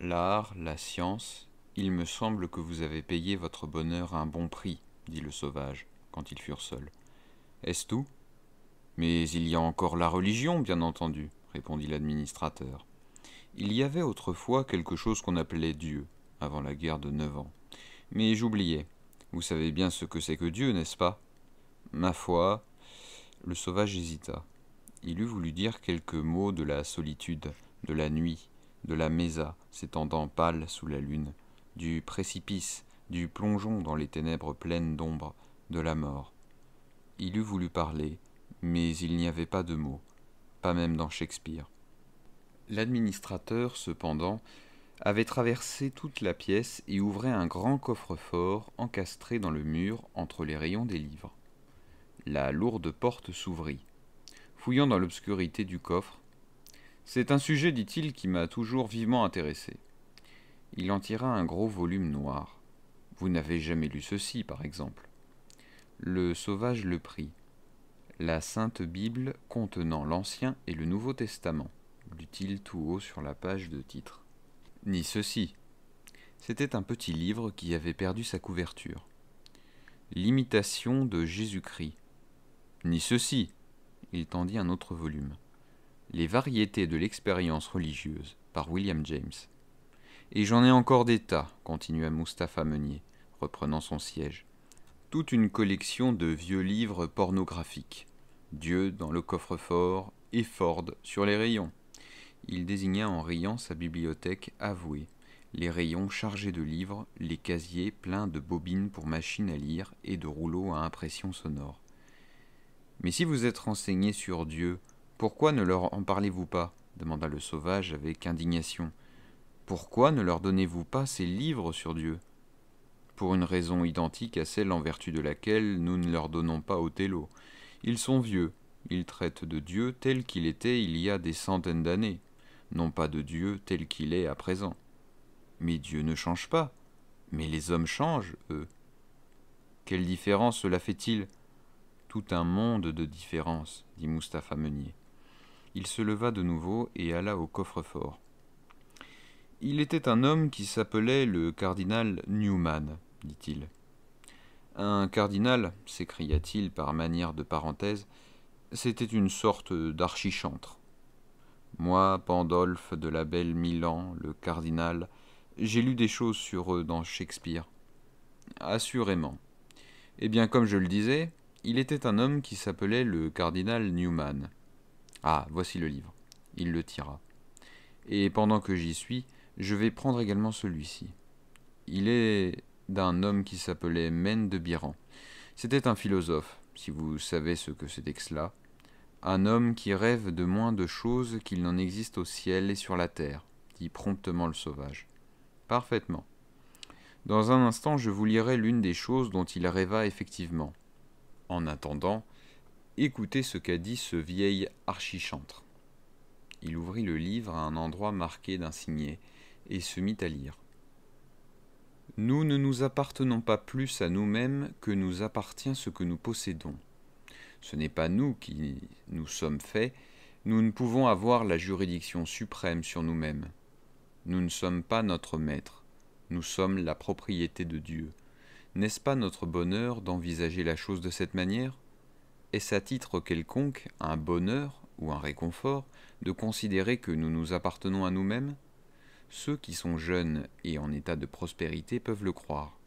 l'art, la science, il me semble que vous avez payé votre bonheur à un bon prix, dit le sauvage, quand ils furent seuls. Est-ce tout Mais il y a encore la religion, bien entendu, répondit l'administrateur. Il y avait autrefois quelque chose qu'on appelait Dieu, avant la guerre de neuf ans. Mais j'oubliais. Vous savez bien ce que c'est que Dieu, n'est-ce pas Ma foi. Le sauvage hésita. Il eût voulu dire quelques mots de la solitude, de la nuit, de la mesa s'étendant pâle sous la lune, du précipice, du plongeon dans les ténèbres pleines d'ombre, de la mort. Il eût voulu parler, mais il n'y avait pas de mots, pas même dans Shakespeare. L'administrateur, cependant, avait traversé toute la pièce et ouvrait un grand coffre-fort encastré dans le mur entre les rayons des livres. La lourde porte s'ouvrit. Fouillant dans l'obscurité du coffre, c'est un sujet, dit-il, qui m'a toujours vivement intéressé. Il en tira un gros volume noir. Vous n'avez jamais lu ceci, par exemple. Le sauvage le prit. La Sainte Bible contenant l'Ancien et le Nouveau Testament, lut-il tout haut sur la page de titre. Ni ceci. C'était un petit livre qui avait perdu sa couverture. L'imitation de Jésus-Christ. Ni ceci. Il tendit un autre volume. Les variétés de l'expérience religieuse par William James. Et j'en ai encore des tas, continua Mustapha Meunier, reprenant son siège. Toute une collection de vieux livres pornographiques. Dieu dans le coffre-fort et Ford sur les rayons. Il désigna en riant sa bibliothèque avouée, les rayons chargés de livres, les casiers pleins de bobines pour machines à lire et de rouleaux à impression sonore. Mais si vous êtes renseigné sur Dieu, pourquoi ne leur en parlez-vous pas demanda le sauvage avec indignation. Pourquoi ne leur donnez-vous pas ces livres sur Dieu Pour une raison identique à celle en vertu de laquelle nous ne leur donnons pas Othello. Ils sont vieux, ils traitent de Dieu tel qu'il était il y a des centaines d'années, non pas de Dieu tel qu'il est à présent. Mais Dieu ne change pas, mais les hommes changent, eux. Quelle différence cela fait-il Tout un monde de différence, dit Mustapha Meunier il se leva de nouveau et alla au coffre-fort. Il était un homme qui s'appelait le cardinal Newman, dit-il. Un cardinal, s'écria-t-il par manière de parenthèse, c'était une sorte d'archichantre. Moi, Pandolphe de la belle Milan, le cardinal, j'ai lu des choses sur eux dans Shakespeare. Assurément. Eh bien, comme je le disais, il était un homme qui s'appelait le cardinal Newman, ah, voici le livre. Il le tira. Et pendant que j'y suis, je vais prendre également celui-ci. Il est d'un homme qui s'appelait Men de Biran. C'était un philosophe, si vous savez ce que c'était que cela. Un homme qui rêve de moins de choses qu'il n'en existe au ciel et sur la terre, dit promptement le sauvage. Parfaitement. Dans un instant, je vous lirai l'une des choses dont il rêva effectivement. En attendant, Écoutez ce qu'a dit ce vieil archichantre. Il ouvrit le livre à un endroit marqué d'un signet et se mit à lire. Nous ne nous appartenons pas plus à nous-mêmes que nous appartient ce que nous possédons. Ce n'est pas nous qui nous sommes faits, nous ne pouvons avoir la juridiction suprême sur nous-mêmes. Nous ne sommes pas notre maître, nous sommes la propriété de Dieu. N'est-ce pas notre bonheur d'envisager la chose de cette manière est à titre quelconque un bonheur ou un réconfort de considérer que nous nous appartenons à nous-mêmes Ceux qui sont jeunes et en état de prospérité peuvent le croire.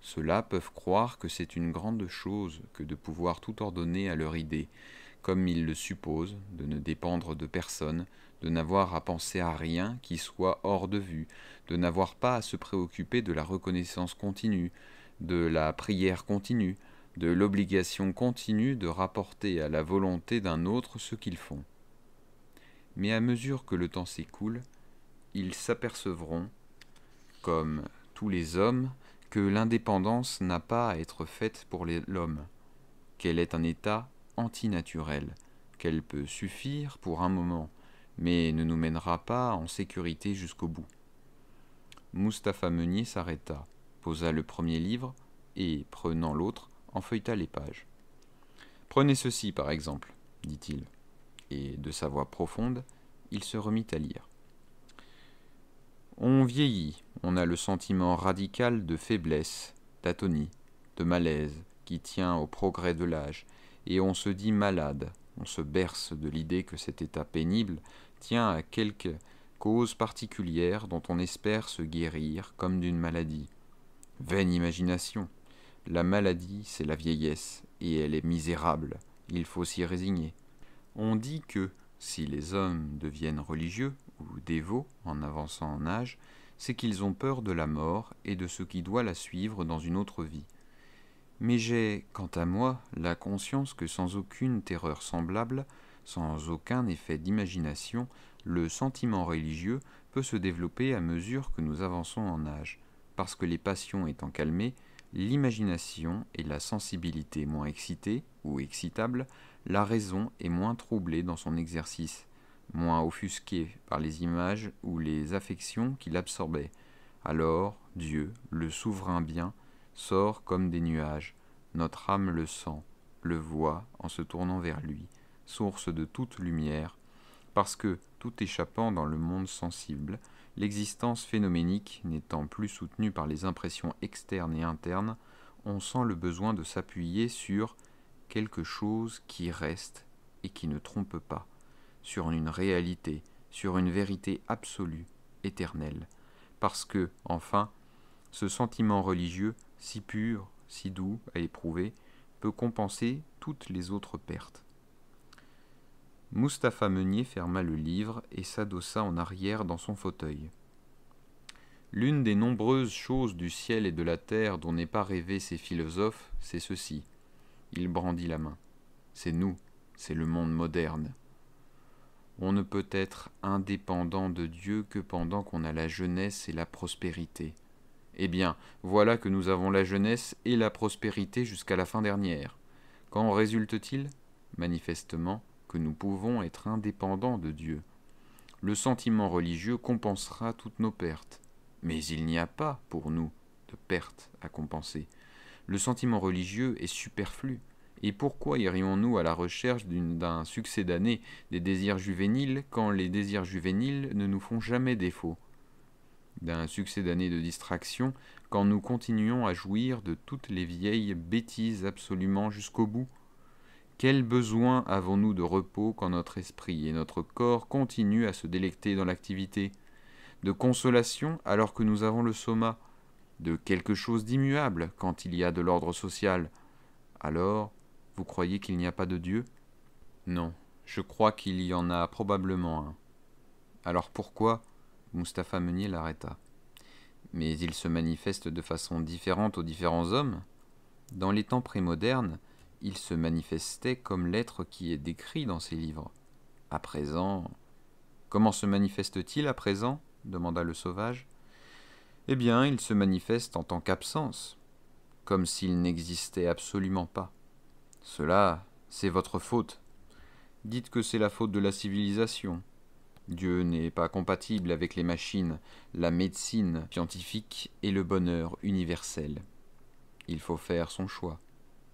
Ceux-là peuvent croire que c'est une grande chose que de pouvoir tout ordonner à leur idée, comme ils le supposent, de ne dépendre de personne, de n'avoir à penser à rien qui soit hors de vue, de n'avoir pas à se préoccuper de la reconnaissance continue, de la prière continue, de l'obligation continue de rapporter à la volonté d'un autre ce qu'ils font. Mais à mesure que le temps s'écoule, ils s'apercevront, comme tous les hommes, que l'indépendance n'a pas à être faite pour l'homme, qu'elle est un état antinaturel, qu'elle peut suffire pour un moment, mais ne nous mènera pas en sécurité jusqu'au bout. Mustapha Meunier s'arrêta, posa le premier livre, et, prenant l'autre, en feuilleta les pages. Prenez ceci, par exemple, dit-il, et de sa voix profonde, il se remit à lire. On vieillit, on a le sentiment radical de faiblesse, d'atonie, de malaise qui tient au progrès de l'âge, et on se dit malade, on se berce de l'idée que cet état pénible tient à quelque cause particulière dont on espère se guérir comme d'une maladie. Vaine imagination. La maladie, c'est la vieillesse, et elle est misérable, il faut s'y résigner. On dit que, si les hommes deviennent religieux ou dévots en avançant en âge, c'est qu'ils ont peur de la mort et de ce qui doit la suivre dans une autre vie. Mais j'ai, quant à moi, la conscience que sans aucune terreur semblable, sans aucun effet d'imagination, le sentiment religieux peut se développer à mesure que nous avançons en âge, parce que les passions étant calmées, l'imagination et la sensibilité moins excitées ou excitables, la raison est moins troublée dans son exercice, moins offusquée par les images ou les affections qui l'absorbaient. Alors Dieu, le souverain bien, sort comme des nuages, notre âme le sent, le voit en se tournant vers lui, source de toute lumière, parce que, tout échappant dans le monde sensible, l'existence phénoménique n'étant plus soutenue par les impressions externes et internes, on sent le besoin de s'appuyer sur quelque chose qui reste et qui ne trompe pas, sur une réalité, sur une vérité absolue, éternelle, parce que, enfin, ce sentiment religieux, si pur, si doux à éprouver, peut compenser toutes les autres pertes. Mustapha Meunier ferma le livre et s'adossa en arrière dans son fauteuil. L'une des nombreuses choses du ciel et de la terre dont n'est pas rêvé ces philosophes, c'est ceci. Il brandit la main. C'est nous, c'est le monde moderne. On ne peut être indépendant de Dieu que pendant qu'on a la jeunesse et la prospérité. Eh bien, voilà que nous avons la jeunesse et la prospérité jusqu'à la fin dernière. Qu'en résulte-t-il Manifestement, que nous pouvons être indépendants de Dieu. Le sentiment religieux compensera toutes nos pertes. Mais il n'y a pas, pour nous, de pertes à compenser. Le sentiment religieux est superflu. Et pourquoi irions-nous à la recherche d'un succès d'année des désirs juvéniles quand les désirs juvéniles ne nous font jamais défaut D'un succès d'année de distraction quand nous continuons à jouir de toutes les vieilles bêtises absolument jusqu'au bout quel besoin avons-nous de repos quand notre esprit et notre corps continuent à se délecter dans l'activité De consolation alors que nous avons le soma De quelque chose d'immuable quand il y a de l'ordre social Alors, vous croyez qu'il n'y a pas de Dieu Non, je crois qu'il y en a probablement un. Alors pourquoi Mustapha Meunier l'arrêta. Mais il se manifeste de façon différente aux différents hommes. Dans les temps prémodernes, il se manifestait comme l'être qui est décrit dans ses livres. À présent. Comment se manifeste-t-il à présent demanda le sauvage. Eh bien, il se manifeste en tant qu'absence, comme s'il n'existait absolument pas. Cela, c'est votre faute. Dites que c'est la faute de la civilisation. Dieu n'est pas compatible avec les machines, la médecine scientifique et le bonheur universel. Il faut faire son choix.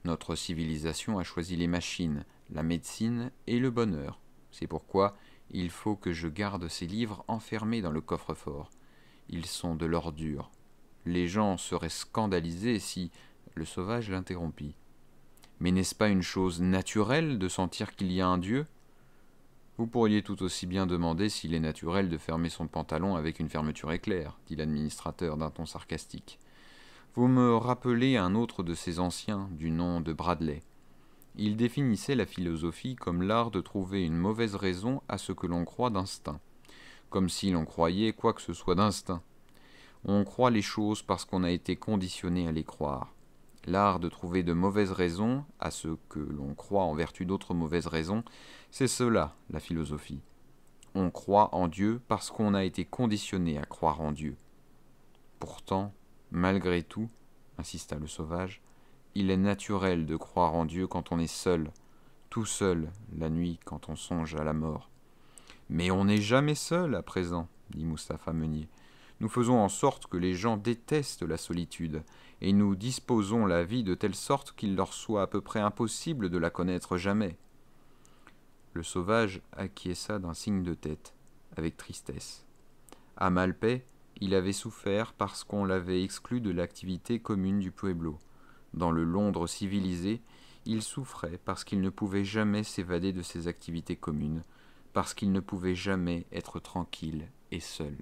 Notre civilisation a choisi les machines, la médecine et le bonheur. C'est pourquoi il faut que je garde ces livres enfermés dans le coffre-fort. Ils sont de l'ordure. Les gens seraient scandalisés si le sauvage l'interrompit. Mais n'est-ce pas une chose naturelle de sentir qu'il y a un Dieu Vous pourriez tout aussi bien demander s'il est naturel de fermer son pantalon avec une fermeture éclair, dit l'administrateur d'un ton sarcastique vous me rappelez un autre de ces anciens, du nom de Bradley. Il définissait la philosophie comme l'art de trouver une mauvaise raison à ce que l'on croit d'instinct, comme si l'on croyait quoi que ce soit d'instinct. On croit les choses parce qu'on a été conditionné à les croire. L'art de trouver de mauvaises raisons à ce que l'on croit en vertu d'autres mauvaises raisons, c'est cela, la philosophie. On croit en Dieu parce qu'on a été conditionné à croire en Dieu. Pourtant, Malgré tout, insista le sauvage, il est naturel de croire en Dieu quand on est seul, tout seul, la nuit, quand on songe à la mort. Mais on n'est jamais seul à présent, dit Mustapha Meunier. Nous faisons en sorte que les gens détestent la solitude, et nous disposons la vie de telle sorte qu'il leur soit à peu près impossible de la connaître jamais. Le sauvage acquiesça d'un signe de tête, avec tristesse. À Malpais, il avait souffert parce qu'on l'avait exclu de l'activité commune du pueblo. Dans le Londres civilisé, il souffrait parce qu'il ne pouvait jamais s'évader de ses activités communes, parce qu'il ne pouvait jamais être tranquille et seul.